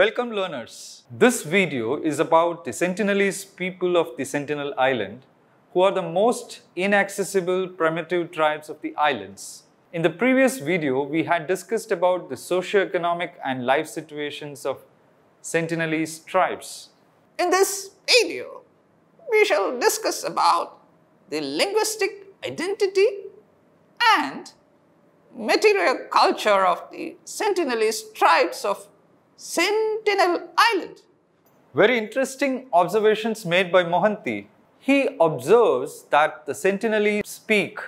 Welcome learners. This video is about the Sentinelese people of the Sentinel Island who are the most inaccessible primitive tribes of the islands. In the previous video, we had discussed about the socio-economic and life situations of Sentinelese tribes. In this video, we shall discuss about the linguistic identity and material culture of the Sentinelese tribes of Sentinel Island. Very interesting observations made by Mohanty. He observes that the Sentinelese speak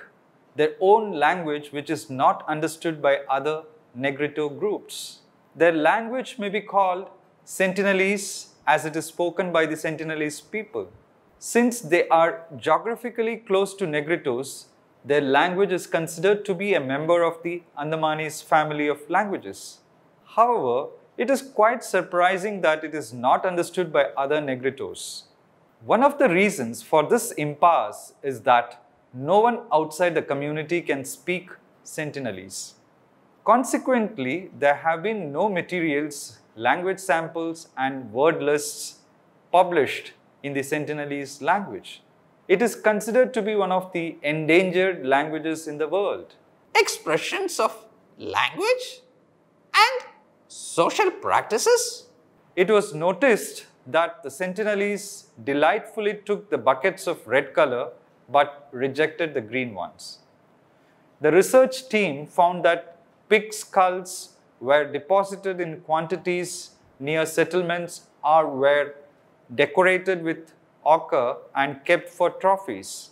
their own language which is not understood by other Negrito groups. Their language may be called Sentinelese as it is spoken by the Sentinelese people. Since they are geographically close to Negritos, their language is considered to be a member of the Andamanese family of languages. However, it is quite surprising that it is not understood by other negritos. One of the reasons for this impasse is that no one outside the community can speak Sentinelese. Consequently, there have been no materials, language samples, and word lists published in the Sentinelese language. It is considered to be one of the endangered languages in the world. Expressions of language and social practices? It was noticed that the Sentinelese delightfully took the buckets of red color but rejected the green ones. The research team found that pig skulls were deposited in quantities near settlements or were decorated with ochre and kept for trophies.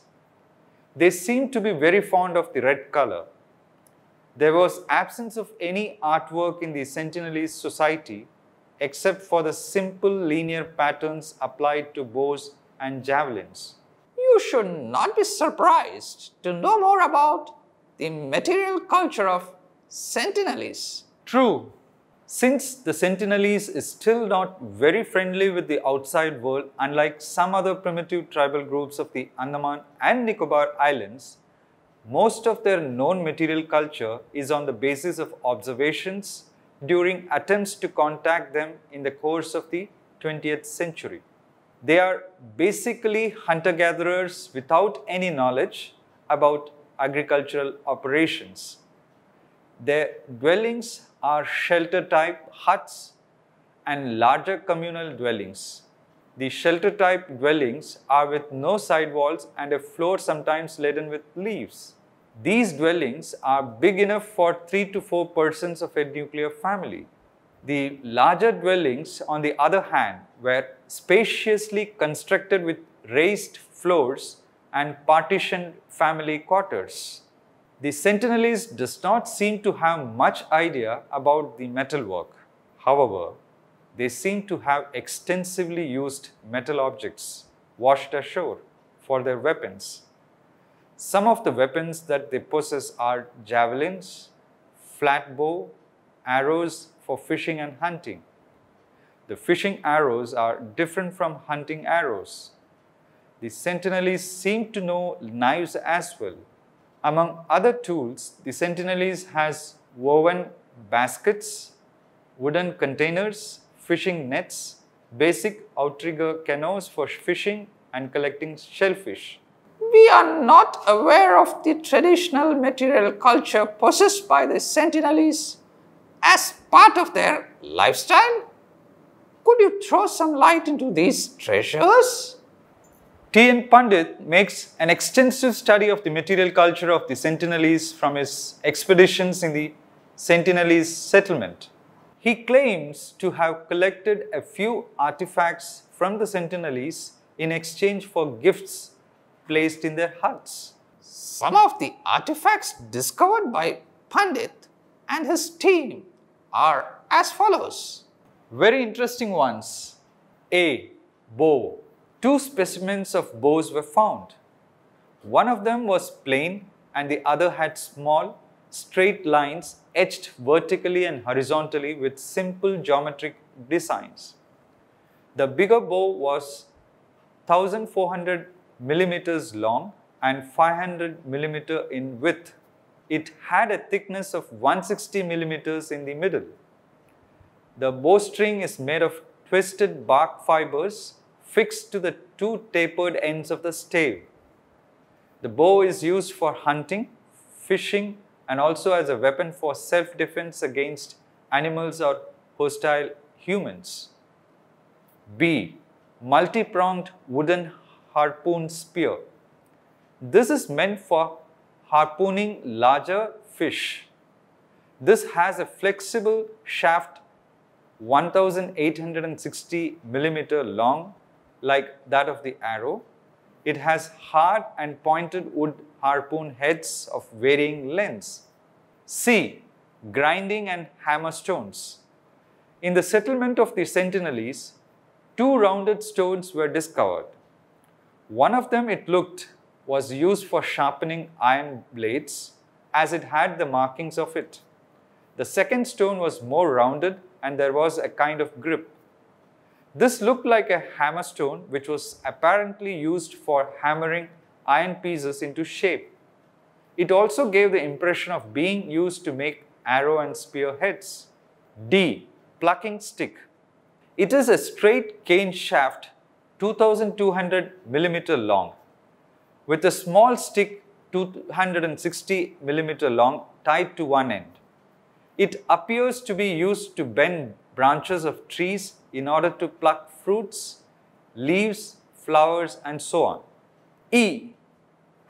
They seem to be very fond of the red color there was absence of any artwork in the Sentinelese society except for the simple linear patterns applied to bows and javelins. You should not be surprised to know more about the material culture of Sentinelese. True. Since the Sentinelese is still not very friendly with the outside world, unlike some other primitive tribal groups of the Andaman and Nicobar Islands, most of their known material culture is on the basis of observations during attempts to contact them in the course of the 20th century. They are basically hunter gatherers without any knowledge about agricultural operations. Their dwellings are shelter type huts and larger communal dwellings. The shelter type dwellings are with no side walls and a floor sometimes laden with leaves. These dwellings are big enough for 3 to 4 persons of a nuclear family. The larger dwellings, on the other hand, were spaciously constructed with raised floors and partitioned family quarters. The Sentinelese does not seem to have much idea about the metalwork. However, they seem to have extensively used metal objects washed ashore for their weapons. Some of the weapons that they possess are javelins, flat bow, arrows for fishing and hunting. The fishing arrows are different from hunting arrows. The Sentinelese seem to know knives as well. Among other tools, the Sentinelese has woven baskets, wooden containers, fishing nets, basic outrigger canoes for fishing and collecting shellfish. We are not aware of the traditional material culture possessed by the Sentinelese as part of their lifestyle. Could you throw some light into these treasures? T.N. Pandit makes an extensive study of the material culture of the Sentinelese from his expeditions in the Sentinelese settlement. He claims to have collected a few artifacts from the Sentinelese in exchange for gifts placed in their huts. Some of the artifacts discovered by Pandit and his team are as follows. Very interesting ones. A. Bow. Two specimens of bows were found. One of them was plain and the other had small straight lines etched vertically and horizontally with simple geometric designs. The bigger bow was 1400 millimeters long and 500 millimeter in width. It had a thickness of 160 millimeters in the middle. The bowstring is made of twisted bark fibers fixed to the two tapered ends of the stave. The bow is used for hunting, fishing, and also as a weapon for self-defense against animals or hostile humans. B. Multi-pronged wooden harpoon spear. This is meant for harpooning larger fish. This has a flexible shaft 1860 millimeter long like that of the arrow. It has hard and pointed wood harpoon heads of varying lengths. C. Grinding and hammer stones. In the settlement of the Sentinelies, two rounded stones were discovered. One of them, it looked, was used for sharpening iron blades as it had the markings of it. The second stone was more rounded and there was a kind of grip. This looked like a hammer stone which was apparently used for hammering iron pieces into shape. It also gave the impression of being used to make arrow and spear heads. D. Plucking stick. It is a straight cane shaft 2200 millimeter long with a small stick 260 millimeter long tied to one end. It appears to be used to bend branches of trees in order to pluck fruits, leaves, flowers and so on. E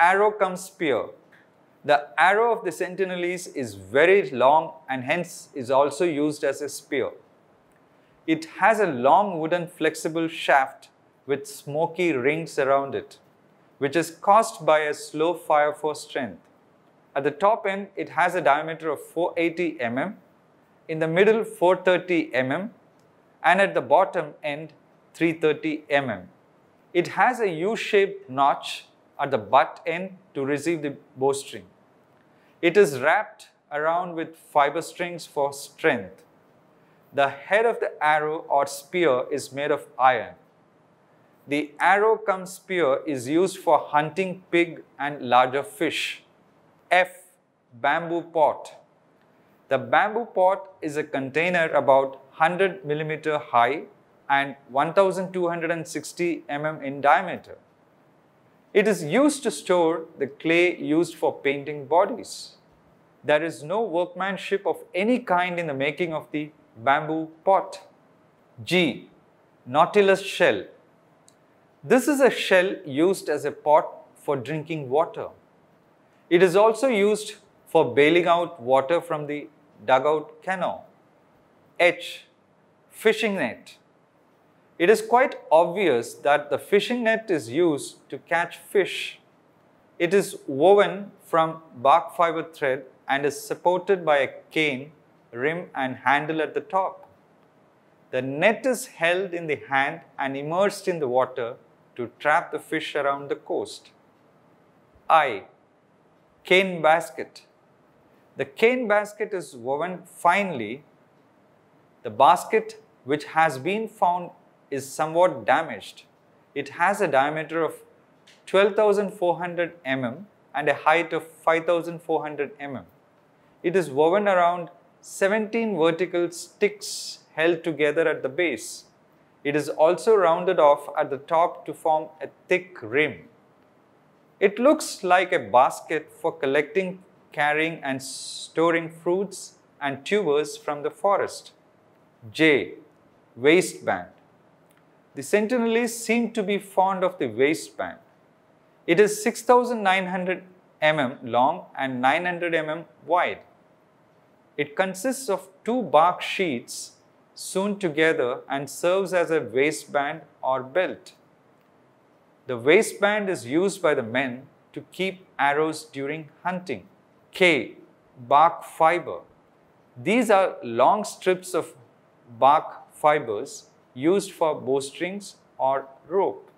arrow comes spear. The arrow of the Sentinelese is very long and hence is also used as a spear. It has a long wooden flexible shaft with smoky rings around it, which is caused by a slow fire for strength. At the top end, it has a diameter of 480 mm, in the middle 430 mm, and at the bottom end 330 mm. It has a U-shaped notch at the butt end to receive the bowstring. It is wrapped around with fiber strings for strength. The head of the arrow or spear is made of iron. The arrow come spear is used for hunting pig and larger fish. F. Bamboo pot. The bamboo pot is a container about 100 millimeter high and 1260 mm in diameter. It is used to store the clay used for painting bodies. There is no workmanship of any kind in the making of the bamboo pot. G. Nautilus shell. This is a shell used as a pot for drinking water. It is also used for bailing out water from the dugout canal. H. Fishing net. It is quite obvious that the fishing net is used to catch fish. It is woven from bark fiber thread and is supported by a cane, rim and handle at the top. The net is held in the hand and immersed in the water to trap the fish around the coast. I. Cane basket. The cane basket is woven finely. The basket, which has been found is somewhat damaged. It has a diameter of 12,400 mm and a height of 5,400 mm. It is woven around 17 vertical sticks held together at the base. It is also rounded off at the top to form a thick rim. It looks like a basket for collecting, carrying and storing fruits and tubers from the forest. J. Waistband. The Sentinelese seem to be fond of the waistband. It is 6,900 mm long and 900 mm wide. It consists of two bark sheets sewn together and serves as a waistband or belt. The waistband is used by the men to keep arrows during hunting. K. Bark fiber. These are long strips of bark fibers used for bowstrings or rope.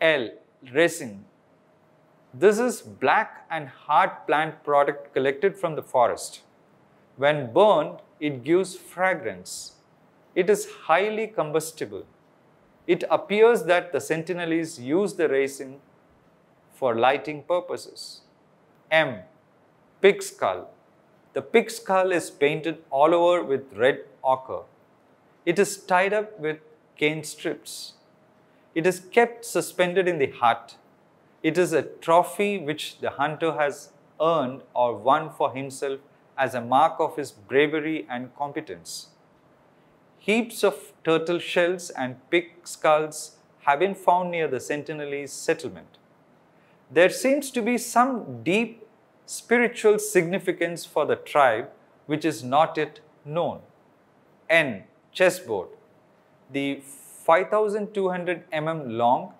L. Resin. This is black and hard plant product collected from the forest. When burned, it gives fragrance. It is highly combustible. It appears that the Sentinelese use the resin for lighting purposes. M. Pig skull. The pig skull is painted all over with red ochre. It is tied up with cane strips. It is kept suspended in the hut. It is a trophy which the hunter has earned or won for himself as a mark of his bravery and competence. Heaps of turtle shells and pig skulls have been found near the Sentinelese settlement. There seems to be some deep spiritual significance for the tribe which is not yet known. N chessboard. The 5200 mm long,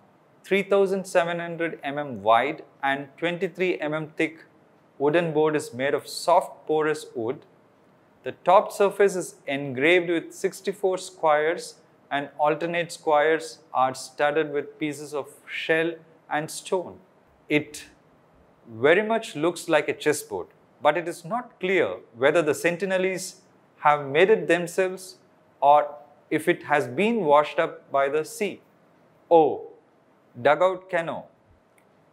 3700 mm wide and 23 mm thick wooden board is made of soft porous wood. The top surface is engraved with 64 squares and alternate squares are studded with pieces of shell and stone. It very much looks like a chessboard, but it is not clear whether the Sentinelese have made it themselves or if it has been washed up by the sea. O. Oh, dugout canoe.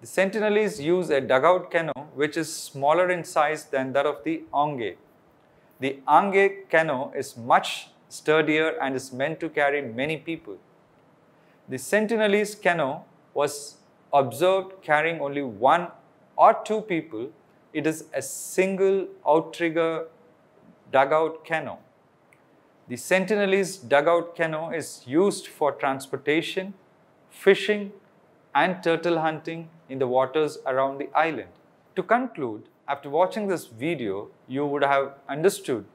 The Sentinelese use a dugout canoe which is smaller in size than that of the Ange. The Ange canoe is much sturdier and is meant to carry many people. The Sentinelese canoe was observed carrying only one or two people. It is a single outrigger dugout canoe. The Sentinelese dugout canoe is used for transportation, fishing, and turtle hunting in the waters around the island. To conclude, after watching this video, you would have understood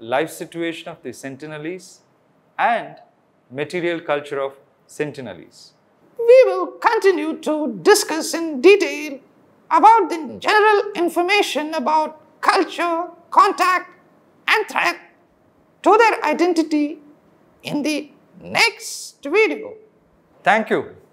life situation of the Sentinelese and material culture of Sentinelese. We will continue to discuss in detail about the general information about culture, contact, and threat to their identity in the next video. Thank you.